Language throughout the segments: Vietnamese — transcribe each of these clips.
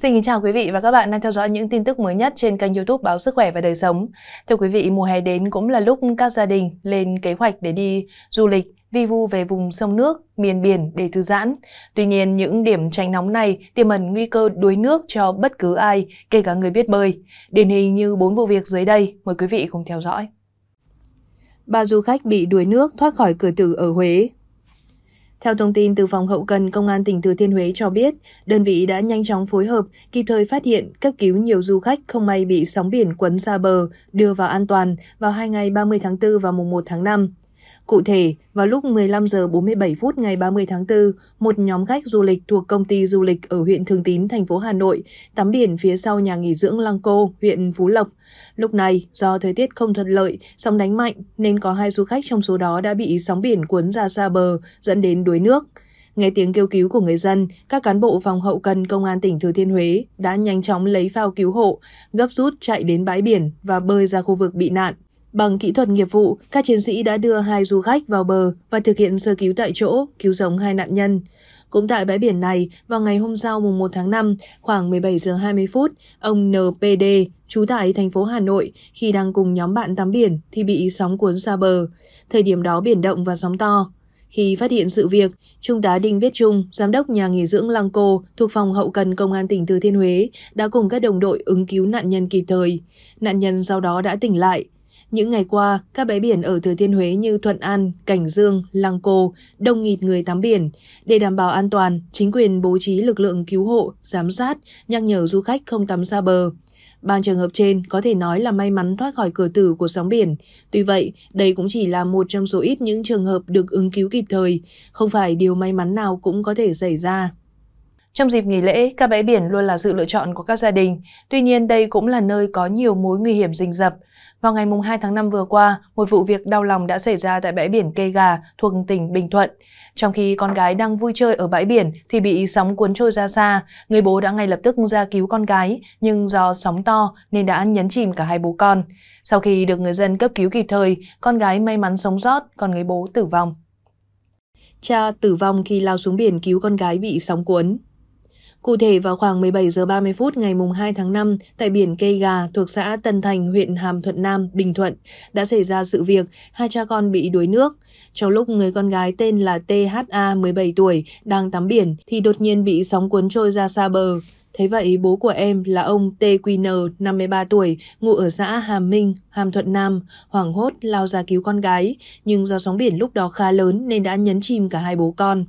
Xin kính chào quý vị và các bạn đang theo dõi những tin tức mới nhất trên kênh youtube Báo Sức Khỏe và Đời Sống. Thưa quý vị, mùa hè đến cũng là lúc các gia đình lên kế hoạch để đi du lịch, vi vu về vùng sông nước, miền biển để thư giãn. Tuy nhiên, những điểm tránh nóng này tiềm ẩn nguy cơ đuối nước cho bất cứ ai, kể cả người biết bơi. Điển hình như bốn vụ việc dưới đây, mời quý vị cùng theo dõi. Ba du khách bị đuối nước thoát khỏi cửa tử ở Huế, theo thông tin từ phòng hậu cần Công an tỉnh Thừa Thiên Huế cho biết, đơn vị đã nhanh chóng phối hợp, kịp thời phát hiện, cấp cứu nhiều du khách không may bị sóng biển quấn xa bờ, đưa vào an toàn vào hai ngày 30 tháng 4 và mùng 1 tháng 5. Cụ thể, vào lúc 15 giờ 47 phút ngày 30 tháng 4, một nhóm khách du lịch thuộc công ty du lịch ở huyện Thường Tín, thành phố Hà Nội tắm biển phía sau nhà nghỉ dưỡng Lăng Cô, huyện Phú Lộc. Lúc này, do thời tiết không thuận lợi, sóng đánh mạnh nên có hai du khách trong số đó đã bị sóng biển cuốn ra xa bờ, dẫn đến đuối nước. Nghe tiếng kêu cứu của người dân, các cán bộ phòng hậu cần công an tỉnh Thừa Thiên Huế đã nhanh chóng lấy phao cứu hộ, gấp rút chạy đến bãi biển và bơi ra khu vực bị nạn. Bằng kỹ thuật nghiệp vụ, các chiến sĩ đã đưa hai du khách vào bờ và thực hiện sơ cứu tại chỗ, cứu sống hai nạn nhân. Cũng tại bãi biển này, vào ngày hôm sau mùng 1 tháng 5, khoảng 17 giờ 20 phút, ông NPD, trú tại thành phố Hà Nội, khi đang cùng nhóm bạn tắm biển thì bị sóng cuốn xa bờ. Thời điểm đó biển động và sóng to. Khi phát hiện sự việc, Trung tá Đinh Viết Trung, giám đốc nhà nghỉ dưỡng Lăng Cô thuộc phòng hậu cần Công an tỉnh Thừa Thiên Huế đã cùng các đồng đội ứng cứu nạn nhân kịp thời. Nạn nhân sau đó đã tỉnh lại. Những ngày qua, các bãi biển ở Thừa Thiên Huế như Thuận An, Cảnh Dương, Lăng Cô đông nghịt người tắm biển. Để đảm bảo an toàn, chính quyền bố trí lực lượng cứu hộ, giám sát, nhắc nhở du khách không tắm xa bờ. Ban trường hợp trên có thể nói là may mắn thoát khỏi cửa tử của sóng biển. Tuy vậy, đây cũng chỉ là một trong số ít những trường hợp được ứng cứu kịp thời, không phải điều may mắn nào cũng có thể xảy ra. Trong dịp nghỉ lễ, các bãi biển luôn là sự lựa chọn của các gia đình. Tuy nhiên, đây cũng là nơi có nhiều mối nguy hiểm rình rập. Vào ngày 2 tháng 5 vừa qua, một vụ việc đau lòng đã xảy ra tại bãi biển Cây Gà thuộc tỉnh Bình Thuận. Trong khi con gái đang vui chơi ở bãi biển thì bị sóng cuốn trôi ra xa. Người bố đã ngay lập tức ra cứu con gái, nhưng do sóng to nên đã nhấn chìm cả hai bố con. Sau khi được người dân cấp cứu kịp thời, con gái may mắn sống sót, còn người bố tử vong. Cha tử vong khi lao xuống biển cứu con gái bị sóng cuốn. Cụ thể vào khoảng 17 giờ 30 phút ngày 2 tháng 5 tại biển Cây Gà thuộc xã Tân Thành, huyện Hàm Thuận Nam, Bình Thuận đã xảy ra sự việc hai cha con bị đuối nước. Trong lúc người con gái tên là THA 17 tuổi đang tắm biển thì đột nhiên bị sóng cuốn trôi ra xa bờ. Thế vậy, bố của em là ông TQN, 53 tuổi, ngụ ở xã Hàm Minh, Hàm Thuận Nam, hoảng hốt lao ra cứu con gái, nhưng do sóng biển lúc đó khá lớn nên đã nhấn chìm cả hai bố con.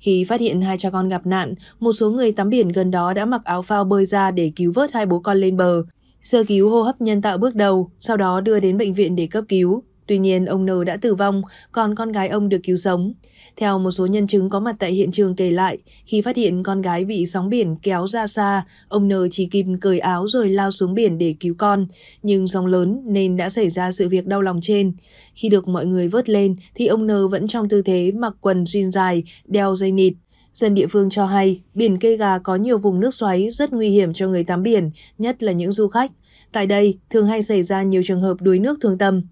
Khi phát hiện hai cha con gặp nạn, một số người tắm biển gần đó đã mặc áo phao bơi ra để cứu vớt hai bố con lên bờ. Sơ cứu hô hấp nhân tạo bước đầu, sau đó đưa đến bệnh viện để cấp cứu. Tuy nhiên, ông N đã tử vong, còn con gái ông được cứu sống. Theo một số nhân chứng có mặt tại hiện trường kể lại, khi phát hiện con gái bị sóng biển kéo ra xa, ông N chỉ kịp cởi áo rồi lao xuống biển để cứu con. Nhưng sóng lớn nên đã xảy ra sự việc đau lòng trên. Khi được mọi người vớt lên thì ông N vẫn trong tư thế mặc quần jean dài, đeo dây nịt. Dân địa phương cho hay, biển cây gà có nhiều vùng nước xoáy rất nguy hiểm cho người tắm biển, nhất là những du khách. Tại đây, thường hay xảy ra nhiều trường hợp đuối nước thương tâm.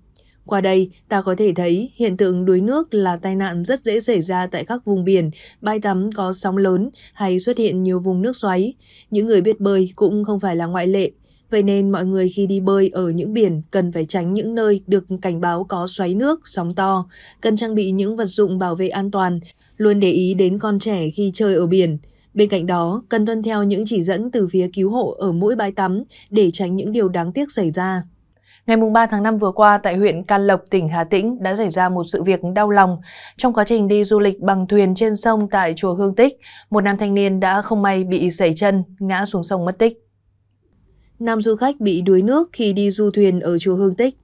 Qua đây, ta có thể thấy hiện tượng đuối nước là tai nạn rất dễ xảy ra tại các vùng biển, bãi tắm có sóng lớn hay xuất hiện nhiều vùng nước xoáy. Những người biết bơi cũng không phải là ngoại lệ. Vậy nên mọi người khi đi bơi ở những biển cần phải tránh những nơi được cảnh báo có xoáy nước, sóng to, cần trang bị những vật dụng bảo vệ an toàn, luôn để ý đến con trẻ khi chơi ở biển. Bên cạnh đó, cần tuân theo những chỉ dẫn từ phía cứu hộ ở mỗi bãi tắm để tránh những điều đáng tiếc xảy ra. Ngày 3 tháng 5 vừa qua, tại huyện Can Lộc, tỉnh Hà Tĩnh đã xảy ra một sự việc đau lòng. Trong quá trình đi du lịch bằng thuyền trên sông tại Chùa Hương Tích, một nam thanh niên đã không may bị sẩy chân, ngã xuống sông mất tích. Nam du khách bị đuối nước khi đi du thuyền ở Chùa Hương Tích.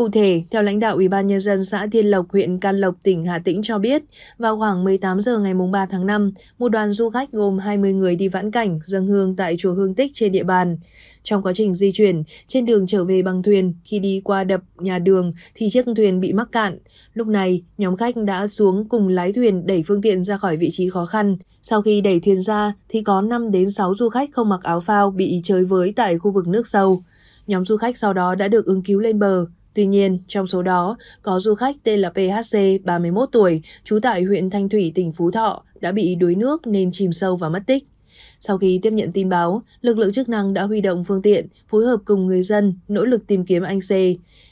Cụ thể, theo lãnh đạo Ủy ban nhân dân xã Thiên Lộc, huyện Can Lộc, tỉnh Hà Tĩnh cho biết, vào khoảng 18 giờ ngày 3 tháng 5, một đoàn du khách gồm 20 người đi vãn cảnh dâng hương tại chùa Hương Tích trên địa bàn. Trong quá trình di chuyển, trên đường trở về bằng thuyền, khi đi qua đập nhà đường thì chiếc thuyền bị mắc cạn. Lúc này, nhóm khách đã xuống cùng lái thuyền đẩy phương tiện ra khỏi vị trí khó khăn. Sau khi đẩy thuyền ra thì có 5 đến 6 du khách không mặc áo phao bị chơi với tại khu vực nước sâu. Nhóm du khách sau đó đã được ứng cứu lên bờ. Tuy nhiên, trong số đó, có du khách tên là PHC, 31 tuổi, trú tại huyện Thanh Thủy, tỉnh Phú Thọ, đã bị đuối nước nên chìm sâu và mất tích. Sau khi tiếp nhận tin báo, lực lượng chức năng đã huy động phương tiện, phối hợp cùng người dân, nỗ lực tìm kiếm anh C.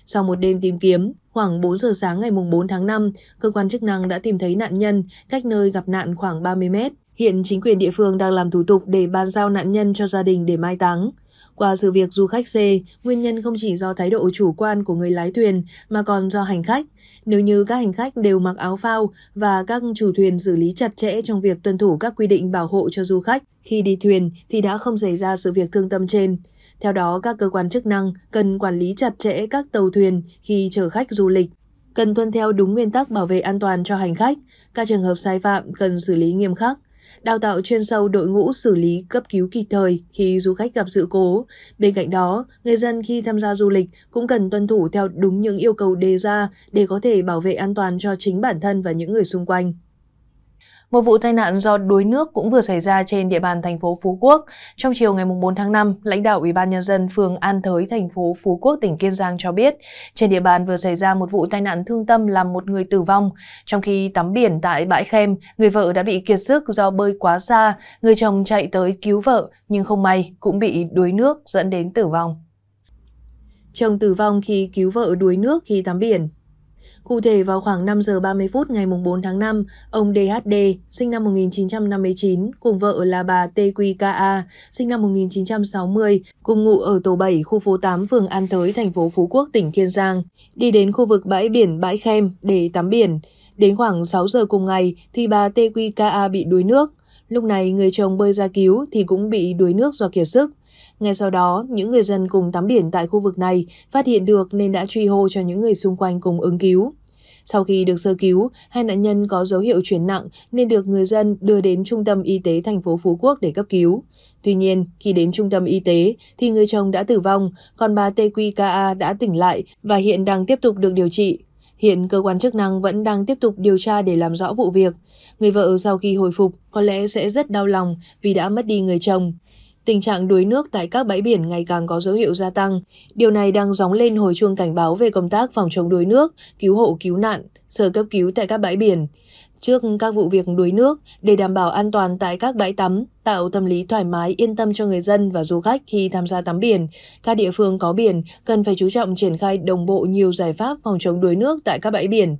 Sau một đêm tìm kiếm, khoảng 4 giờ sáng ngày 4 tháng 5, cơ quan chức năng đã tìm thấy nạn nhân cách nơi gặp nạn khoảng 30 mét. Hiện chính quyền địa phương đang làm thủ tục để bàn giao nạn nhân cho gia đình để mai táng. Qua sự việc du khách xê, nguyên nhân không chỉ do thái độ chủ quan của người lái thuyền mà còn do hành khách. Nếu như các hành khách đều mặc áo phao và các chủ thuyền xử lý chặt chẽ trong việc tuân thủ các quy định bảo hộ cho du khách khi đi thuyền thì đã không xảy ra sự việc thương tâm trên. Theo đó, các cơ quan chức năng cần quản lý chặt chẽ các tàu thuyền khi chở khách du lịch cần tuân theo đúng nguyên tắc bảo vệ an toàn cho hành khách, các trường hợp sai phạm cần xử lý nghiêm khắc đào tạo chuyên sâu đội ngũ xử lý cấp cứu kịp thời khi du khách gặp sự cố. Bên cạnh đó, người dân khi tham gia du lịch cũng cần tuân thủ theo đúng những yêu cầu đề ra để có thể bảo vệ an toàn cho chính bản thân và những người xung quanh. Một vụ tai nạn do đuối nước cũng vừa xảy ra trên địa bàn thành phố Phú Quốc. Trong chiều ngày 4 tháng 5, lãnh đạo Ủy ban Nhân dân phường An Thới, thành phố Phú Quốc, tỉnh Kiên Giang cho biết, trên địa bàn vừa xảy ra một vụ tai nạn thương tâm làm một người tử vong. Trong khi tắm biển tại bãi khem, người vợ đã bị kiệt sức do bơi quá xa, người chồng chạy tới cứu vợ nhưng không may cũng bị đuối nước dẫn đến tử vong. Chồng tử vong khi cứu vợ đuối nước khi tắm biển Cụ thể vào khoảng 5 giờ 30 phút ngày 4 tháng 5, ông DHD, sinh năm 1959, cùng vợ là bà TQKA, sinh năm 1960, cùng ngụ ở tổ 7, khu phố 8, phường An Thới, thành phố Phú Quốc, tỉnh Kiên Giang, đi đến khu vực bãi biển Bãi Khem để tắm biển. Đến khoảng 6 giờ cùng ngày thì bà TQKA bị đuối nước. Lúc này người chồng bơi ra cứu thì cũng bị đuối nước do kiệt sức. Ngay sau đó, những người dân cùng tắm biển tại khu vực này phát hiện được nên đã truy hô cho những người xung quanh cùng ứng cứu. Sau khi được sơ cứu, hai nạn nhân có dấu hiệu chuyển nặng nên được người dân đưa đến trung tâm y tế thành phố Phú Quốc để cấp cứu. Tuy nhiên, khi đến trung tâm y tế thì người chồng đã tử vong, còn bà TQKA đã tỉnh lại và hiện đang tiếp tục được điều trị. Hiện cơ quan chức năng vẫn đang tiếp tục điều tra để làm rõ vụ việc. Người vợ sau khi hồi phục có lẽ sẽ rất đau lòng vì đã mất đi người chồng. Tình trạng đuối nước tại các bãi biển ngày càng có dấu hiệu gia tăng. Điều này đang gióng lên hồi chuông cảnh báo về công tác phòng chống đuối nước, cứu hộ cứu nạn, sơ cấp cứu tại các bãi biển trước các vụ việc đuối nước để đảm bảo an toàn tại các bãi tắm, tạo tâm lý thoải mái yên tâm cho người dân và du khách khi tham gia tắm biển. Các địa phương có biển cần phải chú trọng triển khai đồng bộ nhiều giải pháp phòng chống đuối nước tại các bãi biển.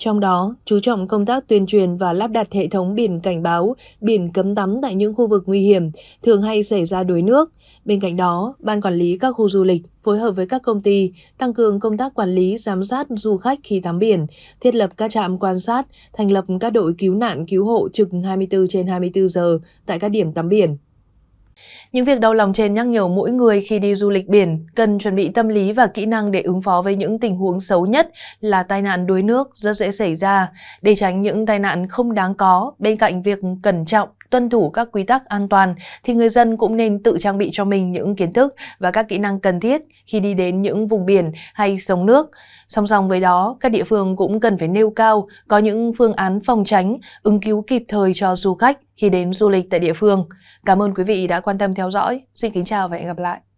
Trong đó, chú trọng công tác tuyên truyền và lắp đặt hệ thống biển cảnh báo, biển cấm tắm tại những khu vực nguy hiểm, thường hay xảy ra đuối nước. Bên cạnh đó, Ban Quản lý các khu du lịch phối hợp với các công ty tăng cường công tác quản lý giám sát du khách khi tắm biển, thiết lập các trạm quan sát, thành lập các đội cứu nạn cứu hộ trực 24 trên 24 giờ tại các điểm tắm biển. Những việc đau lòng trên nhắc nhở mỗi người khi đi du lịch biển cần chuẩn bị tâm lý và kỹ năng để ứng phó với những tình huống xấu nhất là tai nạn đuối nước rất dễ xảy ra. Để tránh những tai nạn không đáng có, bên cạnh việc cẩn trọng, tuân thủ các quy tắc an toàn thì người dân cũng nên tự trang bị cho mình những kiến thức và các kỹ năng cần thiết khi đi đến những vùng biển hay sông nước. Song song với đó, các địa phương cũng cần phải nêu cao có những phương án phòng tránh, ứng cứu kịp thời cho du khách khi đến du lịch tại địa phương. Cảm ơn quý vị đã quan tâm theo dõi. Xin kính chào và hẹn gặp lại.